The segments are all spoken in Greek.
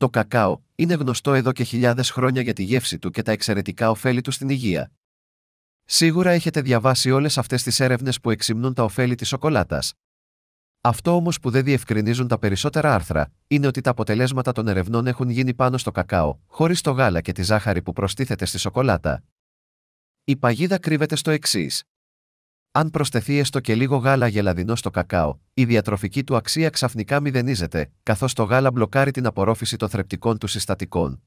Το κακάο είναι γνωστό εδώ και χιλιάδες χρόνια για τη γεύση του και τα εξαιρετικά ωφέλη του στην υγεία. Σίγουρα έχετε διαβάσει όλες αυτές τις έρευνες που εξυμνούν τα ωφέλη της σοκολάτας. Αυτό όμως που δεν διευκρινίζουν τα περισσότερα άρθρα είναι ότι τα αποτελέσματα των ερευνών έχουν γίνει πάνω στο κακάο, χωρίς το γάλα και τη ζάχαρη που προστίθεται στη σοκολάτα. Η παγίδα κρύβεται στο εξής. Αν προσθεθεί έστω και λίγο γάλα γελαδινό στο κακάο, η διατροφική του αξία ξαφνικά μηδενίζεται, καθώς το γάλα μπλοκάρει την απορρόφηση των θρεπτικών του συστατικών.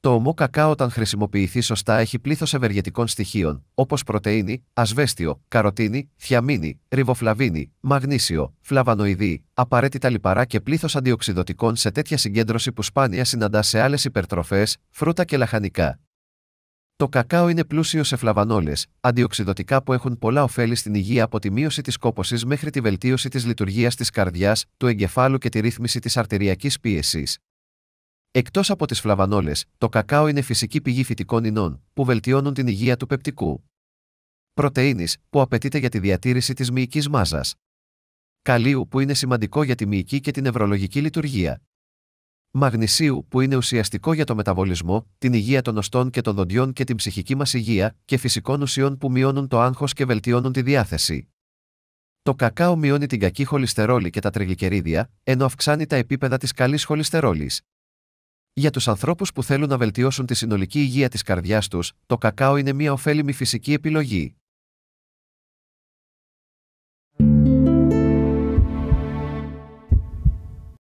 Το ομό κακάο, όταν χρησιμοποιηθεί σωστά, έχει πλήθος ευεργετικών στοιχείων, όπως πρωτενη, ασβέστιο, καροτίνη, θιαμίνη, ριβοφλαβίνη, μαγνήσιο, φλαβανοειδή, απαραίτητα λιπαρά και πλήθος αντιοξυδοτικών σε τέτοια συγκέντρωση που σπάνια συναντά σε άλλες υπερτροφές, φρούτα και λαχανικά. Το κακάο είναι πλούσιο σε φλαβανόλες, αντιοξυδοτικά που έχουν πολλά ωφέλη στην υγεία από τη μείωση της κόπωσης μέχρι τη βελτίωση της λειτουργίας της καρδιάς, του εγκεφάλου και τη ρύθμιση της αρτηριακής πίεσης. Εκτός από τις φλαβανόλες, το κακάο είναι φυσική πηγή φυτικών ινών, που βελτιώνουν την υγεία του πεπτικού. Πρωτενη, που απαιτείται για τη διατήρηση της μυϊκής μάζας. Καλίου, που είναι σημαντικό για τη μυϊκή και την νευρολογική λειτουργία μαγνησίου που είναι ουσιαστικό για το μεταβολισμό, την υγεία των οστών και των δοντιών και την ψυχική μας υγεία και φυσικών ουσιών που μειώνουν το άγχος και βελτιώνουν τη διάθεση. Το κακάο μειώνει την κακή χολυστερόλη και τα τριγλικερίδια, ενώ αυξάνει τα επίπεδα της καλής χολυστερόλης. Για τους ανθρώπους που θέλουν να βελτιώσουν τη συνολική υγεία της καρδιάς τους, το κακάο είναι μια ωφέλιμη φυσική επιλογή.